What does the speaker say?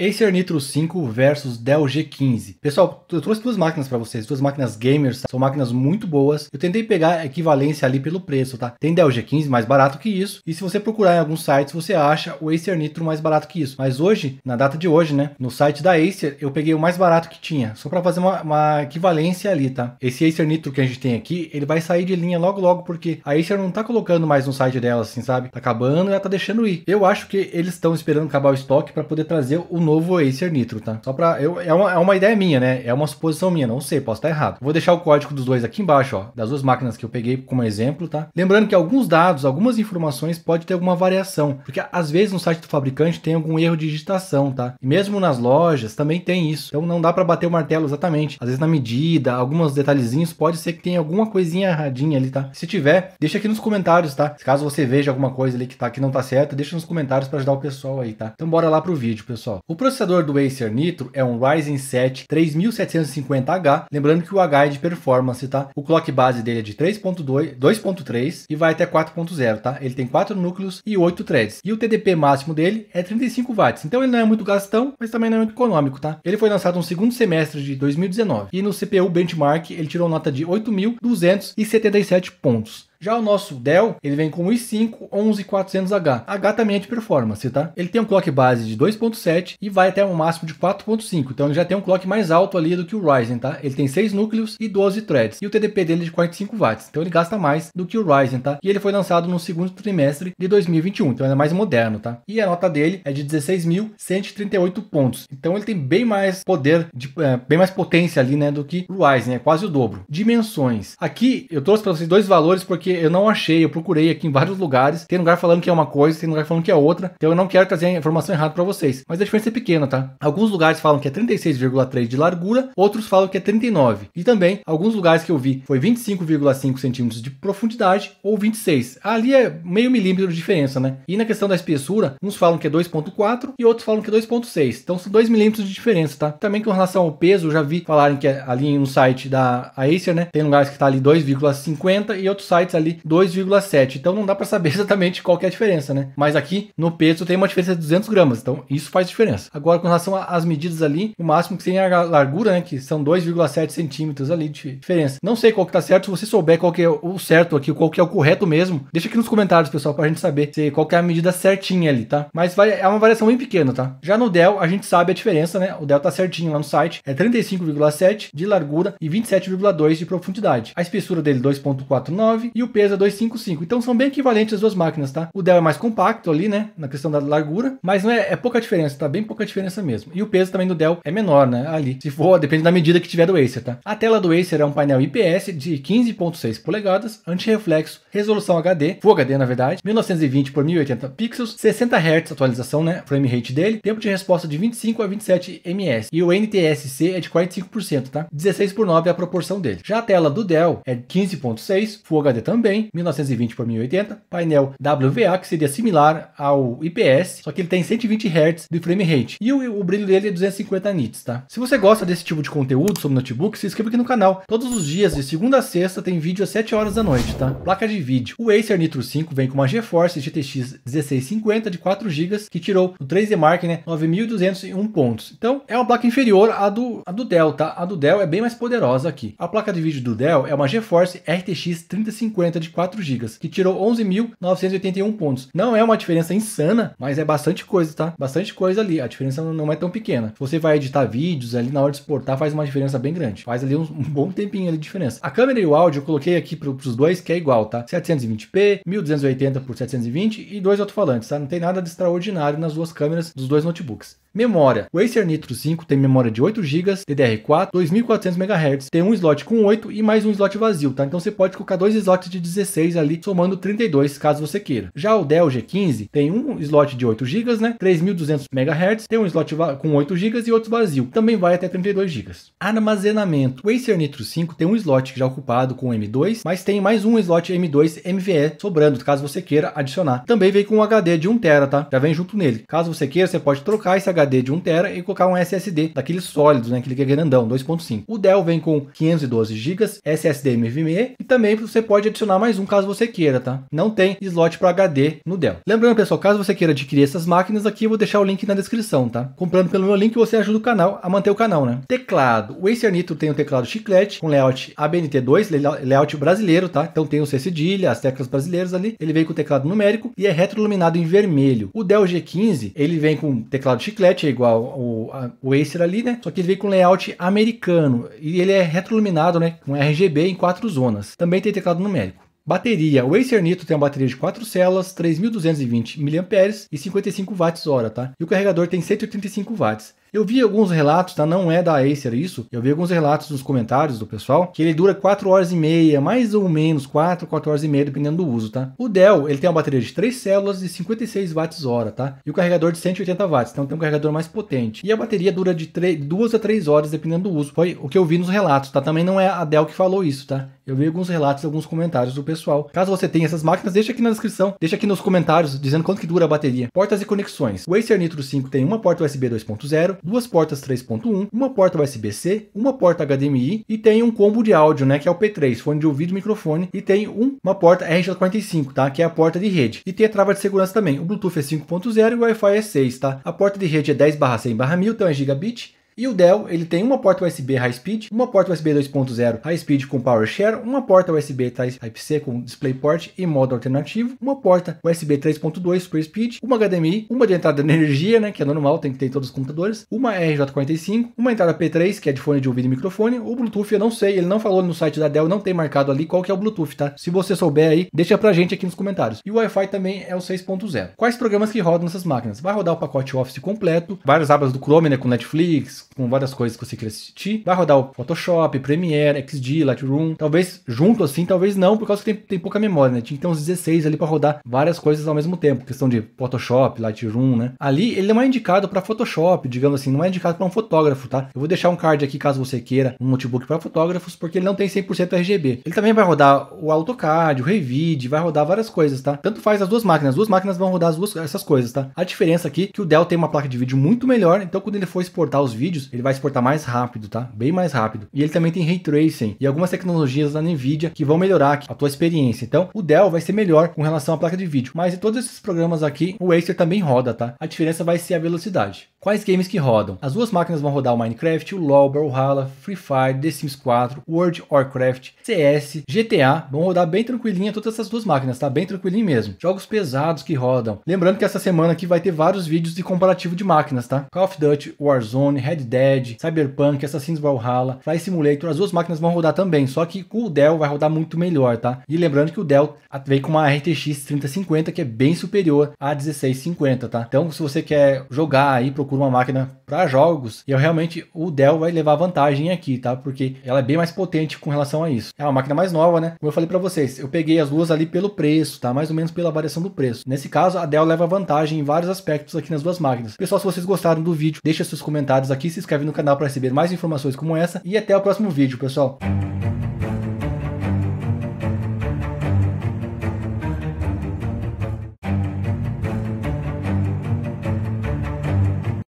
Acer Nitro 5 versus Dell G15. Pessoal, eu trouxe duas máquinas para vocês, duas máquinas gamers, tá? são máquinas muito boas. Eu tentei pegar a equivalência ali pelo preço, tá? Tem Dell G15 mais barato que isso, e se você procurar em alguns sites, você acha o Acer Nitro mais barato que isso. Mas hoje, na data de hoje, né, no site da Acer, eu peguei o mais barato que tinha, só para fazer uma, uma equivalência ali, tá? Esse Acer Nitro que a gente tem aqui, ele vai sair de linha logo logo, porque a Acer não tá colocando mais no site dela, assim, sabe? Tá acabando e ela tá deixando ir. Eu acho que eles estão esperando acabar o estoque para poder trazer o novo Acer Nitro, tá? Só pra... Eu, é, uma, é uma ideia minha, né? É uma suposição minha, não sei, posso estar errado. Vou deixar o código dos dois aqui embaixo, ó, das duas máquinas que eu peguei como exemplo, tá? Lembrando que alguns dados, algumas informações pode ter alguma variação, porque às vezes no site do fabricante tem algum erro de digitação, tá? E mesmo nas lojas também tem isso. Então não dá para bater o martelo exatamente. Às vezes na medida, alguns detalhezinhos, pode ser que tenha alguma coisinha erradinha ali, tá? Se tiver, deixa aqui nos comentários, tá? Caso você veja alguma coisa ali que tá que não tá certa, deixa nos comentários para ajudar o pessoal aí, tá? Então bora lá pro vídeo, pessoal. O processador do Acer Nitro é um Ryzen 7 3750H, lembrando que o H é de performance, tá? O clock base dele é de 3.2, 2.3 e vai até 4.0, tá? Ele tem 4 núcleos e 8 threads. E o TDP máximo dele é 35 watts. Então ele não é muito gastão, mas também não é muito econômico, tá? Ele foi lançado no segundo semestre de 2019 e no CPU benchmark ele tirou nota de 8.277 pontos. Já o nosso Dell, ele vem com o i5 11400H. H também é de performance, tá? Ele tem um clock base de 2.7 e vai até um máximo de 4.5, então ele já tem um clock mais alto ali do que o Ryzen, tá? Ele tem 6 núcleos e 12 threads e o TDP dele é de 45 watts, então ele gasta mais do que o Ryzen, tá? E ele foi lançado no segundo trimestre de 2021, então ele é mais moderno, tá? E a nota dele é de 16.138 pontos, então ele tem bem mais poder, de, é, bem mais potência ali, né, do que o Ryzen, é quase o dobro. Dimensões. Aqui eu trouxe para vocês dois valores porque porque eu não achei, eu procurei aqui em vários lugares. Tem lugar falando que é uma coisa, tem lugar falando que é outra. Então eu não quero trazer a informação errada para vocês. Mas a diferença é pequena, tá? Alguns lugares falam que é 36,3 de largura, outros falam que é 39. E também, alguns lugares que eu vi foi 25,5 centímetros de profundidade ou 26. Ali é meio milímetro de diferença, né? E na questão da espessura, uns falam que é 2,4 e outros falam que é 2,6. Então são 2 milímetros de diferença, tá? Também com relação ao peso, eu já vi falarem que é ali no site da Acer, né? Tem lugares que tá ali 2,50 e outros sites ali 2,7. Então não dá para saber exatamente qual é a diferença, né? Mas aqui no peso tem uma diferença de 200 gramas, então isso faz diferença. Agora com relação às medidas ali, o máximo que tem é a largura, né? Que são 2,7 centímetros ali de diferença. Não sei qual que tá certo, se você souber qual que é o certo aqui, qual que é o correto mesmo, deixa aqui nos comentários, pessoal, pra gente saber se qual que é a medida certinha ali, tá? Mas vai, é uma variação bem pequena, tá? Já no Dell, a gente sabe a diferença, né? O Dell tá certinho lá no site, é 35,7 de largura e 27,2 de profundidade. A espessura dele 2,49 e o pesa 255. Então são bem equivalentes as duas máquinas, tá? O Dell é mais compacto ali, né? Na questão da largura, mas não é, é pouca diferença, tá? Bem pouca diferença mesmo. E o peso também do Dell é menor, né? Ali. Se for, depende da medida que tiver do Acer, tá? A tela do Acer é um painel IPS de 15.6 polegadas, anti-reflexo resolução HD, Full HD na verdade, 1920 por 1080 pixels, 60 Hz atualização, né? Frame rate dele, tempo de resposta de 25 a 27 ms. E o NTSC é de 45%, tá? 16 por 9 é a proporção dele. Já a tela do Dell é 15.6 Full HD também também 1920 por 1080, painel WVA, que seria similar ao IPS, só que ele tem 120 Hz de frame rate. E o, o brilho dele é 250 nits, tá? Se você gosta desse tipo de conteúdo sobre notebook, se inscreva aqui no canal. Todos os dias, de segunda a sexta, tem vídeo às 7 horas da noite, tá? Placa de vídeo. O Acer Nitro 5 vem com uma GeForce GTX 1650 de 4 GB, que tirou do 3D Mark, né, 9.201 pontos. Então, é uma placa inferior à do, à do Dell, tá? A do Dell é bem mais poderosa aqui. A placa de vídeo do Dell é uma GeForce RTX 3050 240 de 4 GB, que tirou 11.981 pontos. Não é uma diferença insana, mas é bastante coisa, tá? Bastante coisa ali. A diferença não é tão pequena. você vai editar vídeos ali na hora de exportar, faz uma diferença bem grande. Faz ali um, um bom tempinho ali de diferença. A câmera e o áudio eu coloquei aqui para os dois, que é igual, tá? 720p, 1280 por 720 e dois alto-falantes, tá? Não tem nada de extraordinário nas duas câmeras dos dois notebooks. Memória. O Acer Nitro 5 tem memória de 8 GB, DDR4, 2400 MHz, tem um slot com 8 e mais um slot vazio, tá? Então você pode colocar dois slots de 16 ali, somando 32, caso você queira. Já o Dell G15 tem um slot de 8 GB, né? 3200 MHz, tem um slot com 8 GB e outro vazio, também vai até 32 GB. Armazenamento. O Acer Nitro 5 tem um slot já ocupado com M2, mas tem mais um slot M2 MVE sobrando, caso você queira adicionar. Também vem com um HD de 1 TB, tá? Já vem junto nele. Caso você queira, você pode trocar esse HD HD de 1TB e colocar um SSD daqueles sólidos, né? Aquele que é grandão, 2.5. O Dell vem com 512 GB, SSD NVMe e também você pode adicionar mais um caso você queira, tá? Não tem slot para HD no Dell. Lembrando, pessoal, caso você queira adquirir essas máquinas aqui, eu vou deixar o link na descrição, tá? Comprando pelo meu link, você ajuda o canal a manter o canal, né? Teclado. O Acer Nitro tem um teclado chiclete com layout ABNT2, layout brasileiro, tá? Então tem o C cedilha, as teclas brasileiras ali. Ele vem com teclado numérico e é retroiluminado em vermelho. O Dell G15, ele vem com teclado chiclete 7 é igual o, a, o Acer ali, né? Só que ele veio com layout americano e ele é retroiluminado, né? Com RGB em quatro zonas. Também tem teclado numérico. Bateria. O Acer Nitro tem uma bateria de 4 células, 3.220 mAh e 55 watts hora, tá? E o carregador tem 185 watts. Eu vi alguns relatos, tá? Não é da Acer isso. Eu vi alguns relatos nos comentários do pessoal que ele dura 4 horas e meia, mais ou menos 4, 4 horas e meia, dependendo do uso, tá? O Dell, ele tem uma bateria de 3 células de 56 watts hora, tá? E o carregador de 180 watts, então tem um carregador mais potente. E a bateria dura de 3, 2 a 3 horas, dependendo do uso. Foi o que eu vi nos relatos, tá? Também não é a Dell que falou isso, tá? Eu vi alguns relatos, alguns comentários do pessoal. Caso você tenha essas máquinas, deixa aqui na descrição, deixa aqui nos comentários dizendo quanto que dura a bateria. Portas e conexões. O Acer Nitro 5 tem uma porta USB 2.0, duas portas 3.1, uma porta USB-C, uma porta HDMI e tem um combo de áudio, né, que é o P3, fone de ouvido, e microfone e tem um, uma porta RJ45, tá, que é a porta de rede. E tem a trava de segurança também. O Bluetooth é 5.0 e o Wi-Fi é 6, tá? A porta de rede é 10/100/1000, então é gigabit. E o Dell, ele tem uma porta USB high speed, uma porta USB 2.0 high speed com PowerShare, uma porta USB Type-C com DisplayPort e modo alternativo, uma porta USB 3.2 Super Speed, uma HDMI, uma de entrada de energia, né, que é normal, tem que ter em todos os computadores, uma RJ45, uma entrada P3, que é de fone de ouvido e microfone, o Bluetooth eu não sei, ele não falou no site da Dell, não tem marcado ali qual que é o Bluetooth, tá? Se você souber aí, deixa pra gente aqui nos comentários. E o Wi-Fi também é o 6.0. Quais programas que rodam nessas máquinas? Vai rodar o pacote Office completo, várias abas do Chrome, né, com Netflix, com várias coisas que você queira assistir. Vai rodar o Photoshop, Premiere, XD, Lightroom. Talvez junto assim, talvez não, por causa que tem, tem pouca memória, né? Tinha que ter uns 16 ali para rodar várias coisas ao mesmo tempo. Questão de Photoshop, Lightroom, né? Ali ele não é indicado para Photoshop, digamos assim, não é indicado para um fotógrafo, tá? Eu vou deixar um card aqui caso você queira um notebook para fotógrafos, porque ele não tem 100% RGB. Ele também vai rodar o AutoCAD, o Revide, vai rodar várias coisas, tá? Tanto faz as duas máquinas, as duas máquinas vão rodar as duas essas coisas, tá? A diferença aqui é que o Dell tem uma placa de vídeo muito melhor, então quando ele for exportar os vídeos vídeos, ele vai exportar mais rápido, tá? Bem mais rápido. E ele também tem Ray Tracing e algumas tecnologias da NVIDIA que vão melhorar a tua experiência. Então, o Dell vai ser melhor com relação à placa de vídeo. Mas em todos esses programas aqui, o Acer também roda, tá? A diferença vai ser a velocidade. Quais games que rodam? As duas máquinas vão rodar o Minecraft, o LoL, Brawlhalla, Free Fire, The Sims 4, World Warcraft, CS, GTA. Vão rodar bem tranquilinha todas essas duas máquinas, tá? Bem tranquilinho mesmo. Jogos pesados que rodam. Lembrando que essa semana aqui vai ter vários vídeos de comparativo de máquinas, tá? Call of Duty, Warzone, Red Red Dead, Cyberpunk, Assassin's Valhalla, Flight Simulator, as duas máquinas vão rodar também, só que o Dell vai rodar muito melhor, tá? E lembrando que o Dell vem com uma RTX 3050 que é bem superior à 1650, tá? Então, se você quer jogar aí, procura uma máquina para jogos. E eu realmente o Dell vai levar vantagem aqui, tá? Porque ela é bem mais potente com relação a isso. É uma máquina mais nova, né? Como eu falei para vocês, eu peguei as duas ali pelo preço, tá? Mais ou menos pela variação do preço. Nesse caso, a Dell leva vantagem em vários aspectos aqui nas duas máquinas. Pessoal, se vocês gostaram do vídeo, deixa seus comentários aqui, se inscreve no canal para receber mais informações como essa e até o próximo vídeo, pessoal.